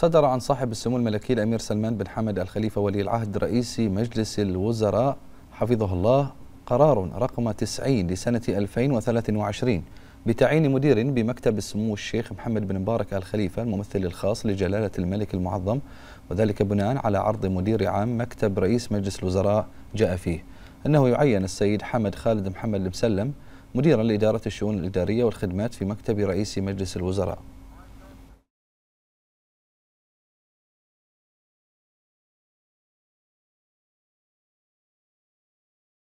صدر عن صاحب السمو الملكي الأمير سلمان بن حمد الخليفة ولي العهد رئيس مجلس الوزراء حفظه الله قرار رقم 90 لسنة 2023 بتعيين مدير بمكتب السمو الشيخ محمد بن مبارك الخليفه الممثل الخاص لجلالة الملك المعظم وذلك بناء على عرض مدير عام مكتب رئيس مجلس الوزراء جاء فيه أنه يعين السيد حمد خالد محمد المسلم مديرا لإدارة الشؤون الإدارية والخدمات في مكتب رئيس مجلس الوزراء